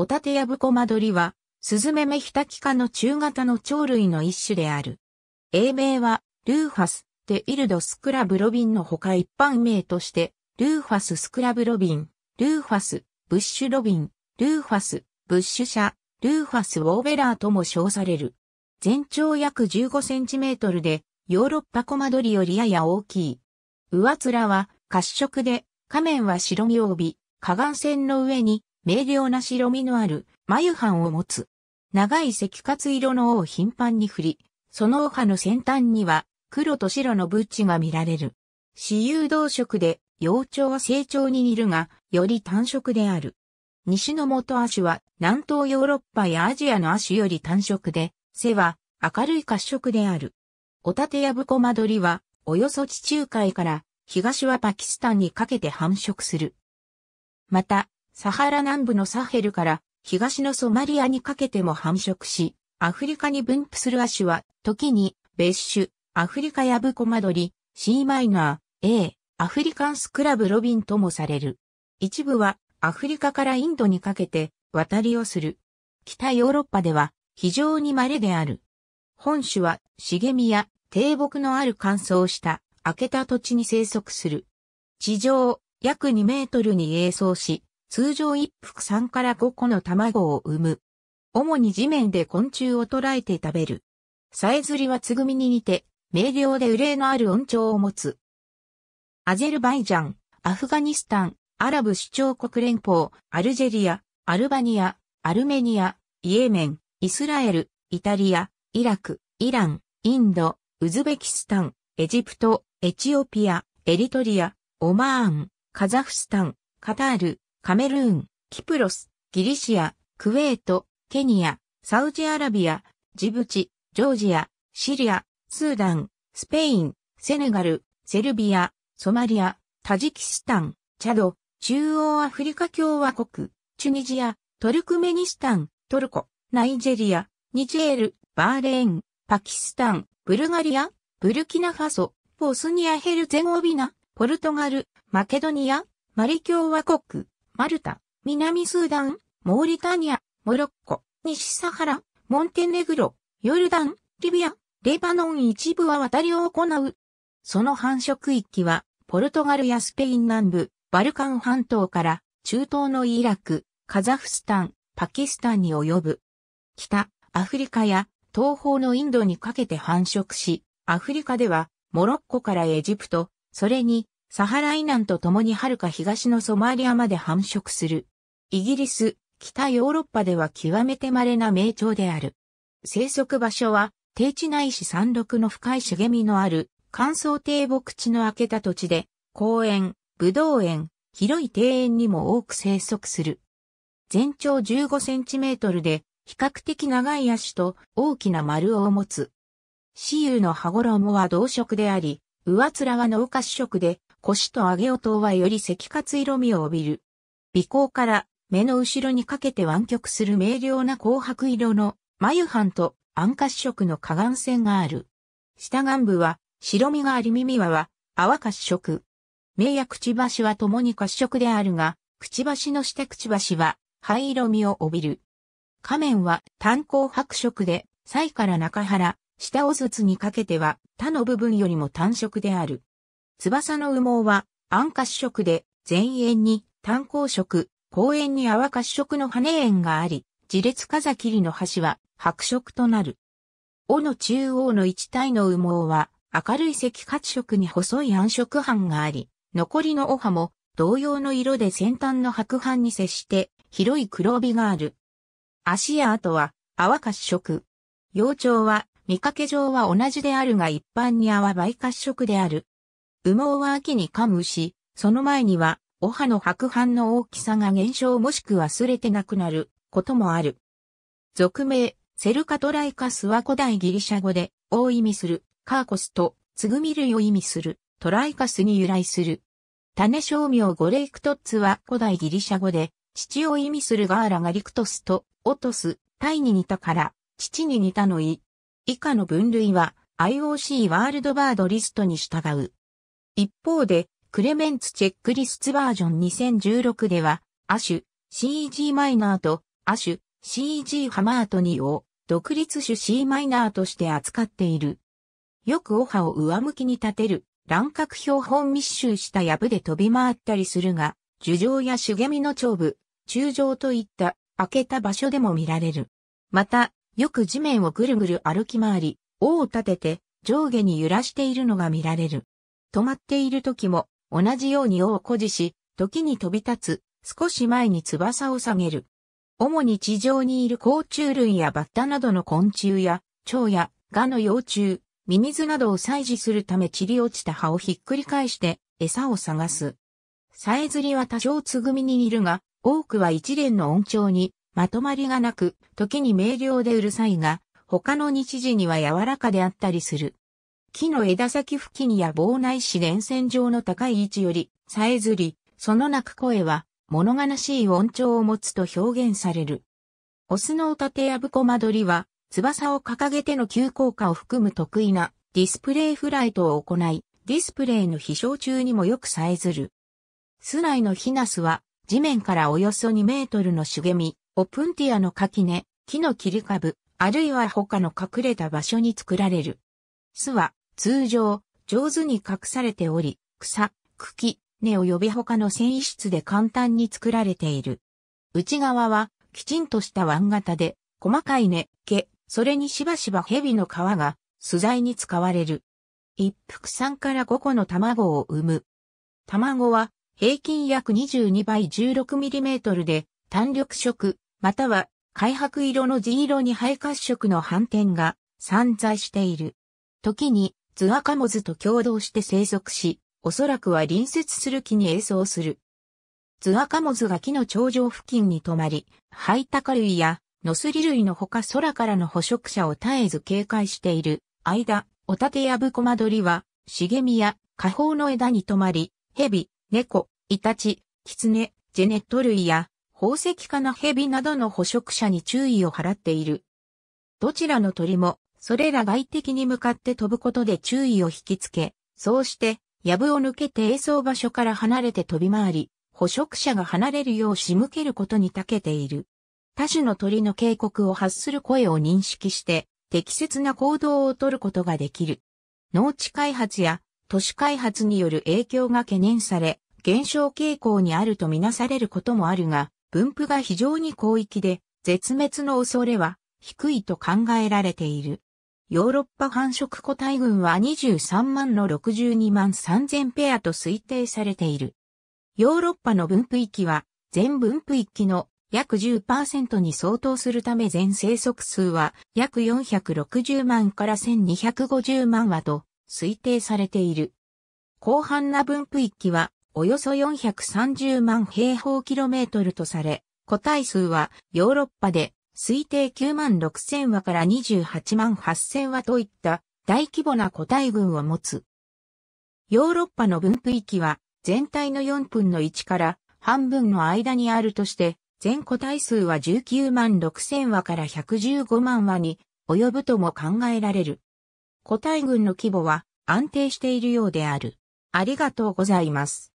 ホタテやブコマドリは、スズメメヒタキ科の中型の鳥類の一種である。英名は、ルーファス、デイルドスクラブロビンのほか一般名として、ルーファススクラブロビン、ルーファス、ブッシュロビン、ルーファス、ブッシュ社、ルーファス・ウォーベラーとも称される。全長約15センチメートルで、ヨーロッパコマドリよりやや大きい。上面は褐色で、仮面は白み帯、下岸線の上に明瞭な白身のある眉藩を持つ。長い赤活色の尾を頻繁に振り、その尾葉の先端には黒と白のブッチが見られる。私有動色で、幼鳥は成長に似るが、より単色である。西の元足は南東ヨーロッパやアジアの足より単色で、背は明るい褐色である。おたてやぶこまどりは、およそ地中海から東はパキスタンにかけて繁殖する。また、サハラ南部のサヘルから東のソマリアにかけても繁殖し、アフリカに分布する亜種は、時に、別種、アフリカヤブコマドリ、C マイナー、A、アフリカンスクラブロビンともされる。一部は、アフリカからインドにかけて、渡りをする。北ヨーロッパでは、非常に稀である。本種は、茂みや低木のある乾燥した、開けた土地に生息する。地上、約2メートルに栄装し、通常一服3から5個の卵を産む。主に地面で昆虫を捕らえて食べる。さえずりはつぐみに似て、明瞭で憂いのある温調を持つ。アゼルバイジャン、アフガニスタン、アラブ首長国連邦、アルジェリア、アルバニア、アルメニア、イエメン、イスラエル、イタリア、イラク、イラン、インド、ウズベキスタン、エジプト、エチオピア、エリトリア、オマーン、カザフスタン、カタール、カメルーン、キプロス、ギリシア、クウェート、ケニア、サウジアラビア、ジブチ、ジョージア、シリア、スーダン、スペイン、セネガル、セルビア、ソマリア、タジキスタン、チャド、中央アフリカ共和国、チュニジア、トルクメニスタン、トルコ、ナイジェリア、ニジェール、バーレーン、パキスタン、ブルガリア、ブルキナファソ、ボスニアヘルゼゴビナ、ポルトガル、マケドニア、マリ共和国、マルタ、南スーダン、モーリタニア、モロッコ、西サハラ、モンテネグロ、ヨルダン、リビア、レバノン一部は渡りを行う。その繁殖域は、ポルトガルやスペイン南部、バルカン半島から中東のイラク、カザフスタン、パキスタンに及ぶ。北、アフリカや東方のインドにかけて繁殖し、アフリカではモロッコからエジプト、それにサハライナンと共に遥か東のソマリアまで繁殖する。イギリス、北ヨーロッパでは極めて稀な名鳥である。生息場所は、低地内市山麓の深い茂みのある、乾燥低木地の明けた土地で、公園、武道園、広い庭園にも多く生息する。全長15センチメートルで、比較的長い足と大きな丸を持つ。雌雄の羽衣は同色であり、上面は脳下主色で、腰と上げ音はより赤活色味を帯びる。鼻孔から目の後ろにかけて湾曲する明瞭な紅白色の眉藩と暗褐色の下眼線がある。下眼部は白身があり耳輪は泡褐色。目やくちばしは共に褐色であるが、くちばしの下くちばしは灰色味を帯びる。仮面は単光白色で、際から中腹、下尾筒にかけては他の部分よりも単色である。翼の羽毛は暗褐色で前縁に単光色、後縁に泡褐色の羽縁があり、自列風切の端は白色となる。尾の中央の一体の羽毛は明るい赤褐色に細い暗色斑があり、残りの尾葉も同様の色で先端の白斑に接して広い黒帯がある。足や跡は泡褐色。幼鳥は見かけ上は同じであるが一般に泡灰褐色である。羽毛は秋に噛むし、その前には、お歯の白斑の大きさが減少もしくはすれてなくなることもある。俗名、セルカトライカスは古代ギリシャ語で、を意味する、カーコスと、つぐみ類を意味する、トライカスに由来する。種商名ゴレイクトッツは古代ギリシャ語で、父を意味するガーラがリクトスと、オトス、タイに似たから、父に似たの意。以下の分類は、IOC ワールドバードリストに従う。一方で、クレメンツチェックリストバージョン2016では、アシュ、CG マイナーと、アシュ、CG ハマート2を、独立種 C マイナーとして扱っている。よくオハを上向きに立てる、乱獲標本密集した部で飛び回ったりするが、樹状や茂みの長部、中状といった開けた場所でも見られる。また、よく地面をぐるぐる歩き回り、尾を立てて上下に揺らしているのが見られる。止まっている時も、同じように尾を誇示し、時に飛び立つ、少し前に翼を下げる。主に地上にいる甲虫類やバッタなどの昆虫や、蝶や、蛾の幼虫、ミミズなどを採取するため散り落ちた葉をひっくり返して餌を探す。さえずりは多少つぐみに似るが、多くは一連の音調にまとまりがなく、時に明瞭でうるさいが、他の日時には柔らかであったりする。木の枝先付近や棒内視連線上の高い位置より、さえずり、その鳴く声は、物悲しい音調を持つと表現される。オスの歌てやぶこまどりは、翼を掲げての急降下を含む得意なディスプレイフライトを行い、ディスプレイの飛翔中にもよくさえずる。巣内のヒナスは、地面からおよそ2メートルの茂み、オプンティアの垣根、木の切り株、あるいは他の隠れた場所に作られる。巣は、通常、上手に隠されており、草、茎、根及び他の繊維質で簡単に作られている。内側は、きちんとした腕型で、細かい根、毛、それにしばしば蛇の皮が、素材に使われる。一服3から5個の卵を産む。卵は、平均約22倍 16mm で、単緑色、または、開白色の地色に肺褐色の斑点が散在している。時に、ズアカモズと共同して生息し、おそらくは隣接する木に栄相する。ズアカモズが木の頂上付近に止まり、ハイタカ類やノスリ類のほか空からの捕食者を絶えず警戒している間、オタテやブコマドリは、茂みや花方の枝に止まり、蛇、猫、イタチ、キツネ、ジェネット類や宝石科の蛇などの捕食者に注意を払っている。どちらの鳥もそれら外敵に向かって飛ぶことで注意を引きつけ、そうして、藪を抜けて映像場所から離れて飛び回り、捕食者が離れるよう仕向けることに長けている。他種の鳥の警告を発する声を認識して、適切な行動をとることができる。農地開発や都市開発による影響が懸念され、減少傾向にあるとみなされることもあるが、分布が非常に広域で、絶滅の恐れは低いと考えられている。ヨーロッパ繁殖個体群は23万の62万3000ペアと推定されている。ヨーロッパの分布域は全分布域の約10%に相当するため全生息数は約460万から1250万羽と推定されている。広範な分布域はおよそ430万平方キロメートルとされ、個体数はヨーロッパで推定9万6千羽から28万8千羽といった大規模な個体群を持つ。ヨーロッパの分布域は全体の4分の1から半分の間にあるとして、全個体数は19万6千羽から115万羽に及ぶとも考えられる。個体群の規模は安定しているようである。ありがとうございます。